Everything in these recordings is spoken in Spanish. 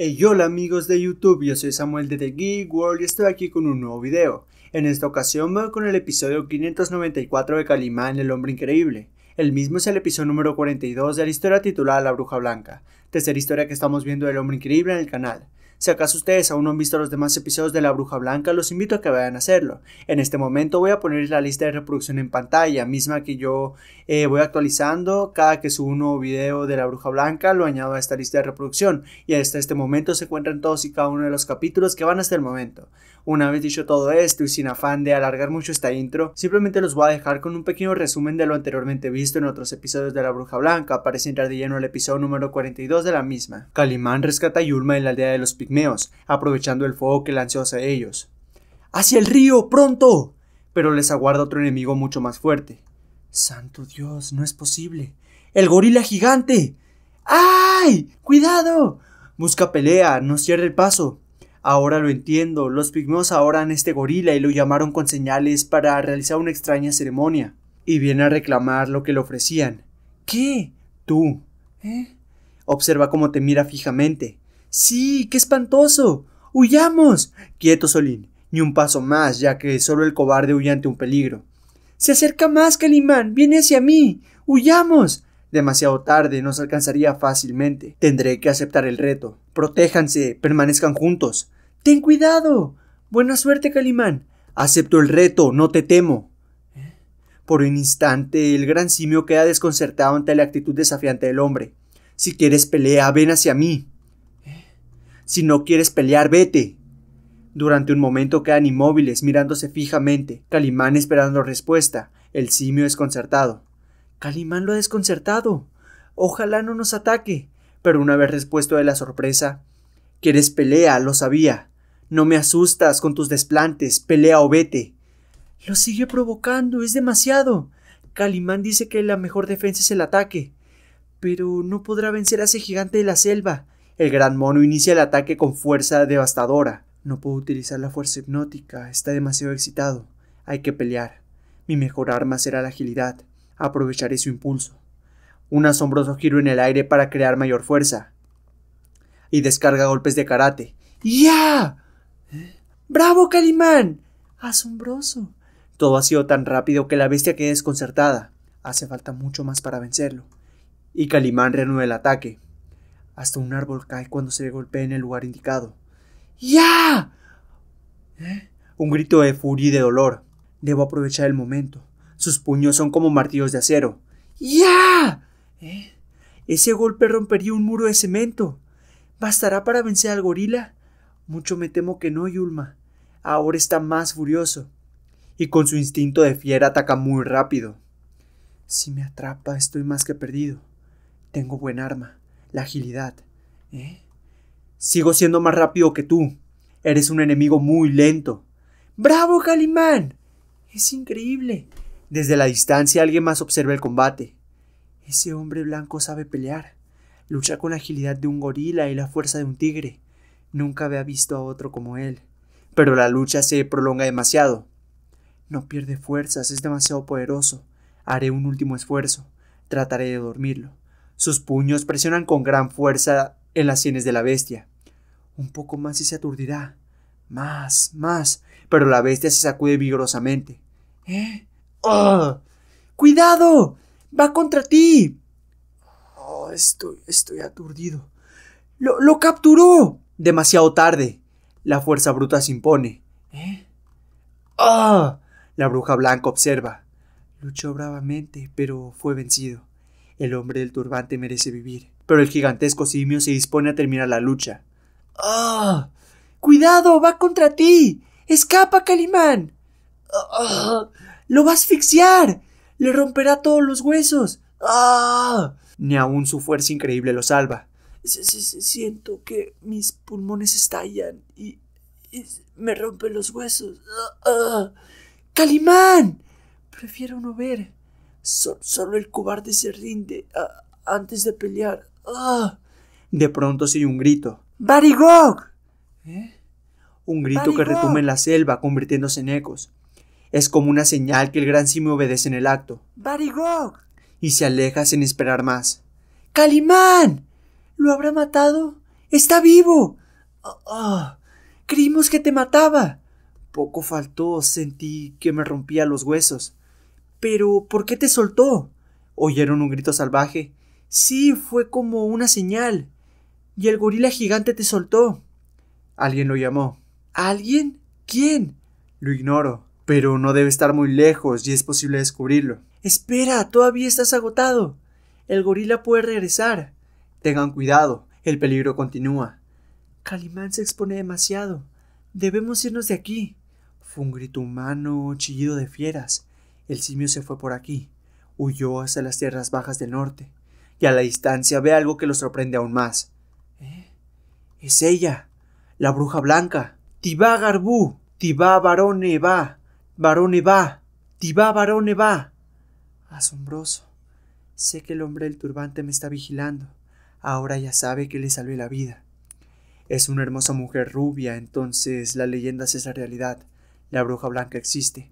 Hey hola amigos de YouTube, yo soy Samuel de The Geek World y estoy aquí con un nuevo video. En esta ocasión voy con el episodio 594 de Calimán el Hombre Increíble. El mismo es el episodio número 42 de la historia titulada La Bruja Blanca, tercera historia que estamos viendo del Hombre Increíble en el canal. Si acaso ustedes aún no han visto los demás episodios de La Bruja Blanca, los invito a que vayan a hacerlo. En este momento voy a poner la lista de reproducción en pantalla, misma que yo eh, voy actualizando cada que subo un nuevo video de La Bruja Blanca, lo añado a esta lista de reproducción y hasta este momento se encuentran todos y cada uno de los capítulos que van hasta el momento. Una vez dicho todo esto y sin afán de alargar mucho esta intro, simplemente los voy a dejar con un pequeño resumen de lo anteriormente visto en otros episodios de La Bruja Blanca, para entrar de lleno el episodio número 42 de la misma. Calimán rescata a Yulma en la aldea de los aprovechando el fuego que lanzó hacia ellos. ¡Hacia el río! ¡Pronto! Pero les aguarda otro enemigo mucho más fuerte. ¡Santo Dios! ¡No es posible! ¡El gorila gigante! ¡Ay! ¡Cuidado! Busca pelea, no cierre el paso. Ahora lo entiendo, los pigmeos ahora a este gorila y lo llamaron con señales para realizar una extraña ceremonia. Y viene a reclamar lo que le ofrecían. ¿Qué? Tú. ¿Eh? Observa cómo te mira fijamente. Sí, qué espantoso. ¡Huyamos! Quieto, Solín, ni un paso más, ya que solo el cobarde huye ante un peligro. Se acerca más, Calimán, viene hacia mí. ¡Huyamos! Demasiado tarde, nos alcanzaría fácilmente. Tendré que aceptar el reto. Protéjanse, permanezcan juntos. Ten cuidado. Buena suerte, Calimán. Acepto el reto, no te temo. Por un instante, el gran simio queda desconcertado ante la actitud desafiante del hombre. Si quieres pelea, ven hacia mí. Si no quieres pelear, vete. Durante un momento quedan inmóviles, mirándose fijamente, Calimán esperando respuesta, el simio desconcertado. Calimán lo ha desconcertado. Ojalá no nos ataque. Pero una vez respuesto de la sorpresa, Quieres pelea, lo sabía. No me asustas con tus desplantes, pelea o vete. Lo sigue provocando, es demasiado. Calimán dice que la mejor defensa es el ataque. Pero no podrá vencer a ese gigante de la selva. El gran mono inicia el ataque con fuerza devastadora. No puedo utilizar la fuerza hipnótica, está demasiado excitado. Hay que pelear. Mi mejor arma será la agilidad. Aprovecharé su impulso. Un asombroso giro en el aire para crear mayor fuerza. Y descarga golpes de karate. ¡Ya! ¡Bravo, Calimán! ¡Asombroso! Todo ha sido tan rápido que la bestia queda desconcertada. Hace falta mucho más para vencerlo. Y Calimán renueva el ataque hasta un árbol cae cuando se le golpea en el lugar indicado. ¡Ya! ¿Eh? Un grito de furia y de dolor. Debo aprovechar el momento. Sus puños son como martillos de acero. ¡Ya! ¿Eh? Ese golpe rompería un muro de cemento. ¿Bastará para vencer al gorila? Mucho me temo que no, Yulma. Ahora está más furioso. Y con su instinto de fiera ataca muy rápido. Si me atrapa, estoy más que perdido. Tengo buen arma la agilidad. ¿Eh? Sigo siendo más rápido que tú. Eres un enemigo muy lento. ¡Bravo, Calimán! Es increíble. Desde la distancia alguien más observa el combate. Ese hombre blanco sabe pelear. Lucha con la agilidad de un gorila y la fuerza de un tigre. Nunca había visto a otro como él. Pero la lucha se prolonga demasiado. No pierde fuerzas, es demasiado poderoso. Haré un último esfuerzo. Trataré de dormirlo. Sus puños presionan con gran fuerza en las sienes de la bestia. Un poco más y se aturdirá. Más, más. Pero la bestia se sacude vigorosamente. ¿Eh? ¡Oh! ¡Cuidado! ¡Va contra ti! Oh, estoy, estoy aturdido. ¡Lo, capturó! Demasiado tarde. La fuerza bruta se impone. ¿Eh? ¡Oh! La bruja blanca observa. Luchó bravamente, pero fue vencido. El hombre del turbante merece vivir. Pero el gigantesco simio se dispone a terminar la lucha. ¡Ah! ¡Cuidado! ¡Va contra ti! ¡Escapa, Calimán! ¡Ah! ¡Lo va a asfixiar! ¡Le romperá todos los huesos! ¡Ah! Ni aún su fuerza increíble lo salva. Siento que mis pulmones estallan y, me rompen los huesos. ¡Ah! ¡Ah! ¡Calimán! Prefiero no ver solo el cobarde se rinde ah, antes de pelear. Ah. De pronto se oye un grito. ¡Barigog! ¿Eh? Un grito que retumba en la selva, convirtiéndose en ecos. Es como una señal que el gran me obedece en el acto. ¡Barigog! Y se aleja sin esperar más. ¡Calimán! ¿Lo habrá matado? ¡Está vivo! Ah, Creímos que te mataba. Poco faltó, sentí que me rompía los huesos. Pero, ¿por qué te soltó? Oyeron un grito salvaje. Sí, fue como una señal. Y el gorila gigante te soltó. Alguien lo llamó. ¿Alguien? ¿Quién? Lo ignoro, pero no debe estar muy lejos y es posible descubrirlo. Espera, todavía estás agotado. El gorila puede regresar. Tengan cuidado, el peligro continúa. Calimán se expone demasiado. Debemos irnos de aquí. Fue un grito humano, chillido de fieras. El simio se fue por aquí, huyó hacia las tierras bajas del norte, y a la distancia ve algo que lo sorprende aún más. ¿Eh? Es ella, la bruja blanca. Tibá Garbú, Tibá varón va, varón va, Tibá varón va. Asombroso. Sé que el hombre del turbante me está vigilando. Ahora ya sabe que le salvé la vida. Es una hermosa mujer rubia, entonces la leyenda es la realidad. La bruja blanca existe.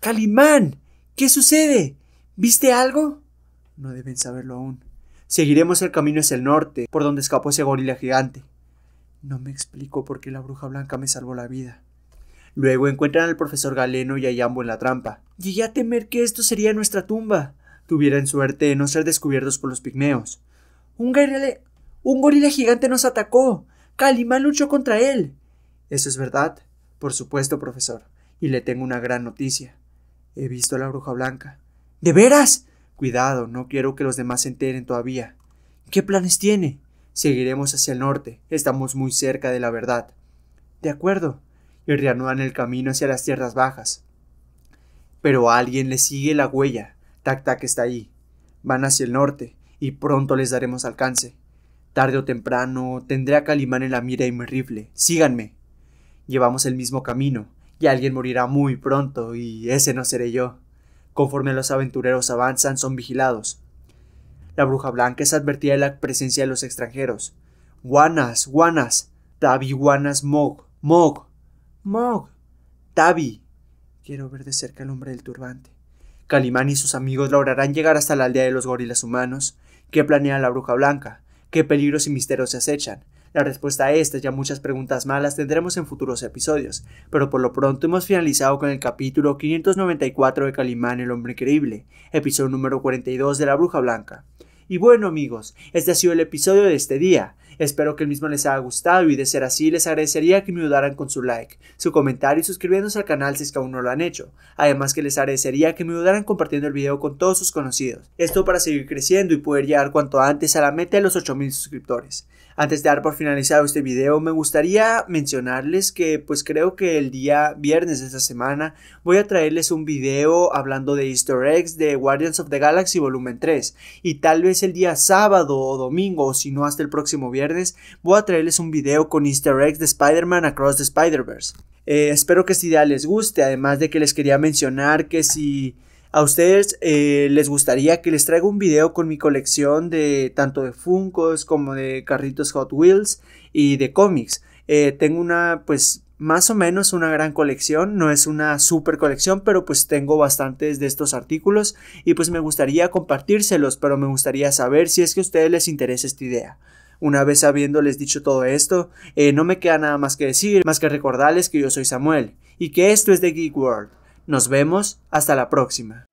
¡Calimán! ¿Qué sucede? ¿Viste algo? No deben saberlo aún. Seguiremos el camino hacia el norte, por donde escapó ese gorila gigante. No me explico por qué la bruja blanca me salvó la vida. Luego encuentran al profesor Galeno y a Yambo en la trampa. Llegué a temer que esto sería nuestra tumba. Tuvieran suerte de no ser descubiertos por los pigmeos. Un, gorila, un gorila gigante nos atacó. Calimán luchó contra él. Eso es verdad. Por supuesto, profesor. Y le tengo una gran noticia. He visto a la bruja blanca. ¿De veras? Cuidado, no quiero que los demás se enteren todavía. ¿Qué planes tiene? Seguiremos hacia el norte. Estamos muy cerca de la verdad. De acuerdo. Y reanudan el camino hacia las tierras bajas. Pero alguien le sigue la huella. Tac Tac está ahí. Van hacia el norte y pronto les daremos alcance. Tarde o temprano tendré a Calimán en la mira y mi rifle. Síganme. Llevamos el mismo camino y alguien morirá muy pronto, y ese no seré yo. Conforme los aventureros avanzan, son vigilados. La bruja blanca es advertida de la presencia de los extranjeros. Guanas, guanas, Tabi, guanas, mog, mog, mog, Tabi. Quiero ver de cerca al hombre del turbante. Calimán y sus amigos lograrán llegar hasta la aldea de los gorilas humanos. ¿Qué planea la bruja blanca? ¿Qué peligros y misterios se acechan? La respuesta a estas y a muchas preguntas malas tendremos en futuros episodios, pero por lo pronto hemos finalizado con el capítulo 594 de Calimán el hombre increíble, episodio número 42 de La Bruja Blanca. Y bueno amigos, este ha sido el episodio de este día. Espero que el mismo les haya gustado y de ser así les agradecería que me ayudaran con su like, su comentario y suscribiéndose al canal si es que aún no lo han hecho. Además que les agradecería que me ayudaran compartiendo el video con todos sus conocidos. Esto para seguir creciendo y poder llegar cuanto antes a la meta de los 8000 suscriptores. Antes de dar por finalizado este video, me gustaría mencionarles que pues creo que el día viernes de esta semana voy a traerles un video hablando de easter eggs de Guardians of the Galaxy volumen 3 y tal vez el día sábado o domingo, o si no hasta el próximo viernes, voy a traerles un video con easter eggs de Spider-Man Across the Spider-Verse. Eh, espero que esta idea les guste, además de que les quería mencionar que si a ustedes eh, les gustaría que les traiga un video con mi colección de tanto de Funkos como de carritos Hot Wheels y de cómics. Eh, tengo una pues más o menos una gran colección, no es una super colección, pero pues tengo bastantes de estos artículos y pues me gustaría compartírselos, pero me gustaría saber si es que a ustedes les interesa esta idea. Una vez habiéndoles dicho todo esto, eh, no me queda nada más que decir, más que recordarles que yo soy Samuel y que esto es de Geek World. Nos vemos, hasta la próxima.